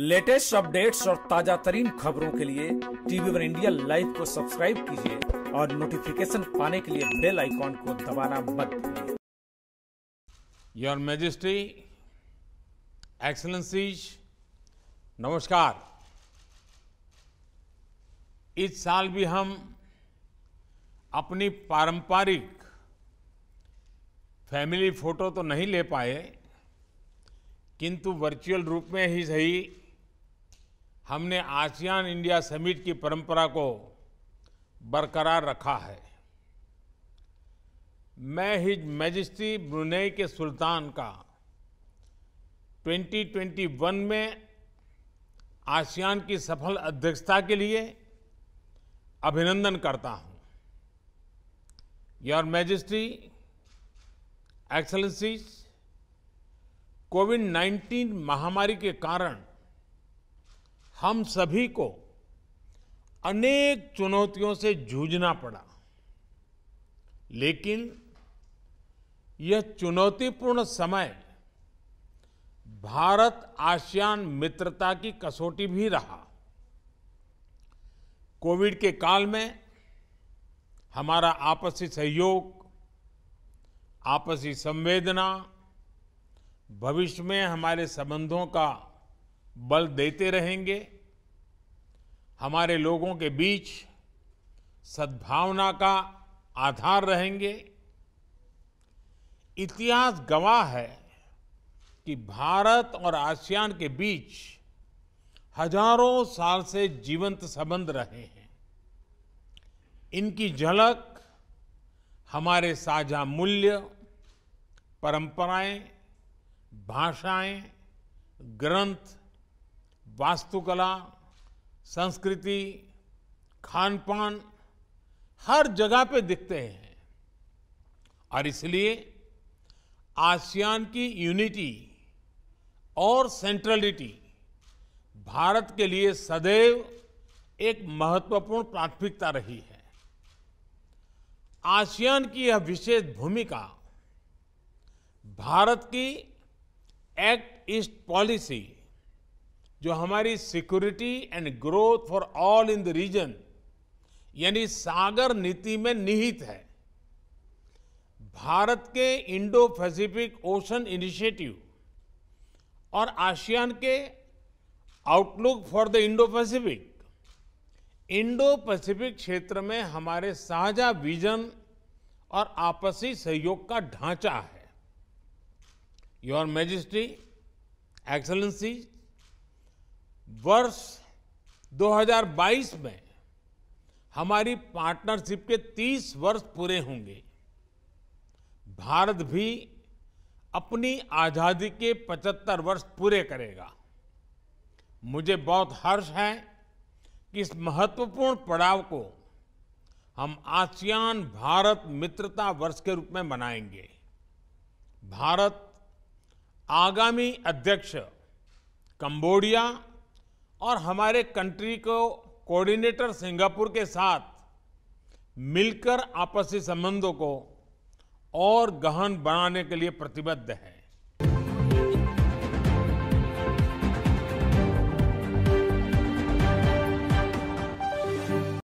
latest updates और ताजा तरीन खबरों के लिए टीवी वन इंडिया लाइव को सब्सक्राइब कीजिए और नोटिफिकेशन पाने के लिए बेल आइकॉन को दबाना मत योर मैजिस्ट्री एक्सलेंसीज नमस्कार इस साल भी हम अपनी पारंपरिक फैमिली फोटो तो नहीं ले पाए किंतु वर्चुअल रूप में ही सही हमने आसियान इंडिया समिट की परंपरा को बरकरार रखा है मैं हिज मैजिस्ट्री ब्रुनेई के सुल्तान का 2021 में आसियान की सफल अध्यक्षता के लिए अभिनंदन करता हूं योर मैजिस्ट्री एक्सलेंसीज कोविड 19 महामारी के कारण हम सभी को अनेक चुनौतियों से जूझना पड़ा लेकिन यह चुनौतीपूर्ण समय भारत आसियान मित्रता की कसौटी भी रहा कोविड के काल में हमारा आपसी सहयोग आपसी संवेदना भविष्य में हमारे संबंधों का बल देते रहेंगे हमारे लोगों के बीच सद्भावना का आधार रहेंगे इतिहास गवाह है कि भारत और आसियान के बीच हजारों साल से जीवंत संबंध रहे हैं इनकी झलक हमारे साझा मूल्य परंपराएं भाषाएं ग्रंथ वास्तुकला संस्कृति खान पान हर जगह पे दिखते हैं और इसलिए आसियान की यूनिटी और सेंट्रलिटी भारत के लिए सदैव एक महत्वपूर्ण प्राथमिकता रही है आसियान की यह विशेष भूमिका भारत की एक्ट ईस्ट पॉलिसी जो हमारी security and growth for all in the region यानी सागर नीति में निहित है भारत के इंडो पैसिफिक ओशन इनिशिएटिव और आसियान के outlook for the Indo Pacific Indo Pacific क्षेत्र में हमारे साझा विजन और आपसी सहयोग का ढांचा है योर मैजिस्ट्री एक्सलेंसीज वर्ष 2022 में हमारी पार्टनरशिप के 30 वर्ष पूरे होंगे भारत भी अपनी आज़ादी के 75 वर्ष पूरे करेगा मुझे बहुत हर्ष है कि इस महत्वपूर्ण पड़ाव को हम आसियान भारत मित्रता वर्ष के रूप में मनाएंगे भारत आगामी अध्यक्ष कंबोडिया और हमारे कंट्री को कोऑर्डिनेटर सिंगापुर के साथ मिलकर आपसी संबंधों को और गहन बनाने के लिए प्रतिबद्ध है